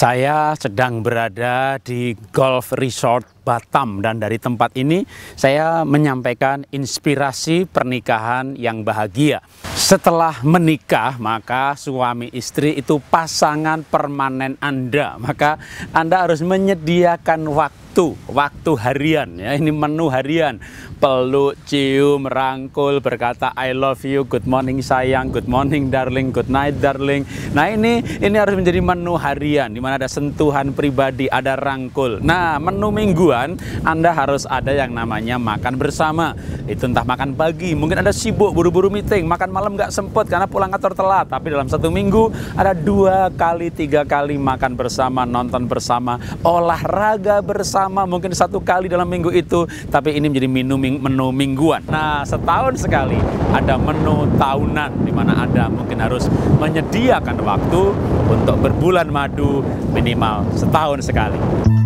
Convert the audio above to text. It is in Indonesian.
Saya sedang berada di Golf Resort Batam dan dari tempat ini saya menyampaikan inspirasi pernikahan yang bahagia. Setelah menikah, maka suami istri itu pasangan permanen Anda. Maka Anda harus menyediakan waktu, waktu harian ya. Ini menu harian. Peluk, cium, rangkul, berkata I love you, good morning sayang, good morning darling, good night darling. Nah, ini ini harus menjadi menu harian dimana ada sentuhan pribadi, ada rangkul. Nah, menu minggu tujuan, Anda harus ada yang namanya makan bersama. Itu entah makan pagi, mungkin ada sibuk buru-buru meeting, makan malam nggak sempet karena pulang kantor telat. Tapi dalam satu minggu ada dua kali, tiga kali makan bersama, nonton bersama, olahraga bersama, mungkin satu kali dalam minggu itu. Tapi ini menjadi menu, menu mingguan. Nah, setahun sekali ada menu tahunan di mana Anda mungkin harus menyediakan waktu untuk berbulan madu minimal setahun sekali.